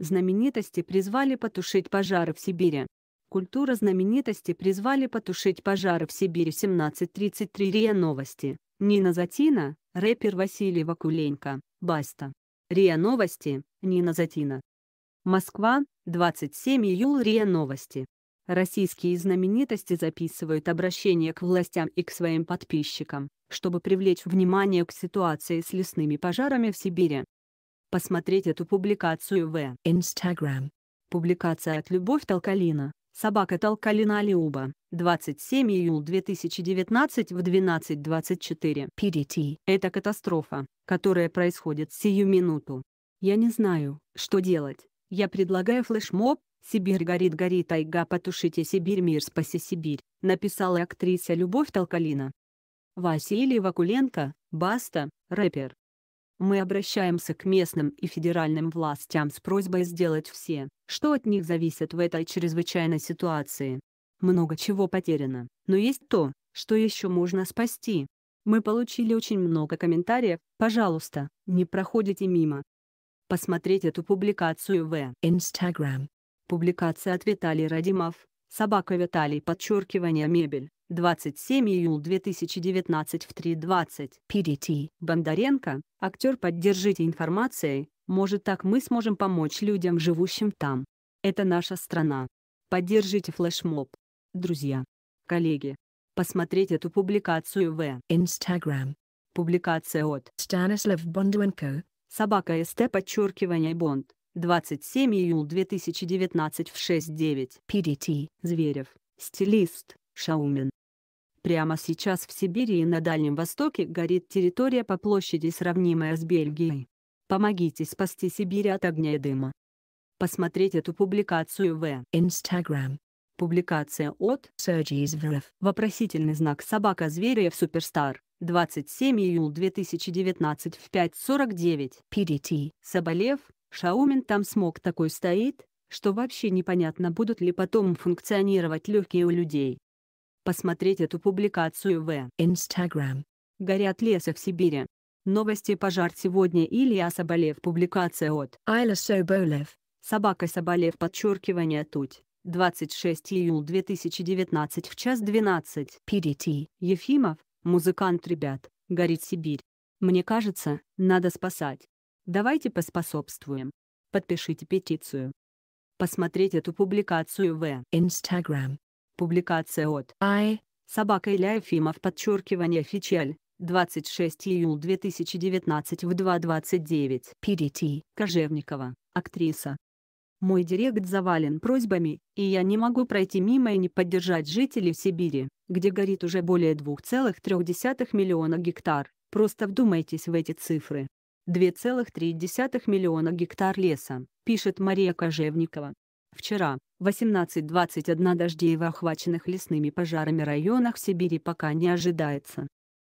Знаменитости призвали потушить пожары в Сибири. Культура знаменитости призвали потушить пожары в Сибири 1733 РИА Новости. Нина Затина, рэпер Василий Вакуленко, Баста. РИА Новости, Нина Затина. Москва, 27 июля РИА Новости. Российские знаменитости записывают обращение к властям и к своим подписчикам, чтобы привлечь внимание к ситуации с лесными пожарами в Сибири посмотреть эту публикацию в Instagram. Публикация от Любовь Толкалина, собака Толкалина Алиуба, 27 июля 2019 в 12.24. PDT. Это катастрофа, которая происходит сию минуту. Я не знаю, что делать. Я предлагаю флешмоб «Сибирь горит, горит, айга. потушите Сибирь, мир, спаси Сибирь», написала актриса Любовь Толкалина. Василий Вакуленко, Баста, рэпер, мы обращаемся к местным и федеральным властям с просьбой сделать все, что от них зависит в этой чрезвычайной ситуации. Много чего потеряно, но есть то, что еще можно спасти. Мы получили очень много комментариев, пожалуйста, не проходите мимо. Посмотреть эту публикацию в Instagram. Публикация от Виталий Радимов, собака Виталий подчеркивание мебель. 27 июля 2019 в 3.20. Перейти. Бондаренко, актер поддержите информацией, может так мы сможем помочь людям, живущим там. Это наша страна. Поддержите флешмоб. Друзья. Коллеги. Посмотреть эту публикацию в Instagram. Публикация от Станислав Бондаренко. Собака СТ подчеркивание Бонд. 27 июля 2019 в 6.9. PDT. Зверев. Стилист. Шаумин. Прямо сейчас в Сибири и на Дальнем Востоке горит территория по площади, сравнимая с Бельгией. Помогите спасти Сибирь от огня и дыма. Посмотреть эту публикацию в Instagram. Публикация от Сергей Зверев. Вопросительный знак собака зверя в Суперстар. 27 июля 2019 в 5.49. PDT. Соболев, Шаумин там смог такой стоит, что вообще непонятно будут ли потом функционировать легкие у людей посмотреть эту публикацию в Instagram. Горят леса в Сибири. Новости пожар сегодня Илья Соболев. Публикация от Айла Соболев. Собака Соболев подчеркивание тут. 26 июля 2019 в час 12. PDT. Ефимов, музыкант ребят, горит Сибирь. Мне кажется, надо спасать. Давайте поспособствуем. Подпишите петицию. Посмотреть эту публикацию в Instagram. Публикация от АЭ, собака Илья Ефимов, подчеркивание Фичель, 26 июля 2019 в 2.29. Перейти. Кожевникова, актриса. Мой директ завален просьбами, и я не могу пройти мимо и не поддержать жителей Сибири, где горит уже более 2,3 миллиона гектар. Просто вдумайтесь в эти цифры. 2,3 миллиона гектар леса, пишет Мария Кожевникова, Вчера, 18-21 дождей в охваченных лесными пожарами районах Сибири пока не ожидается.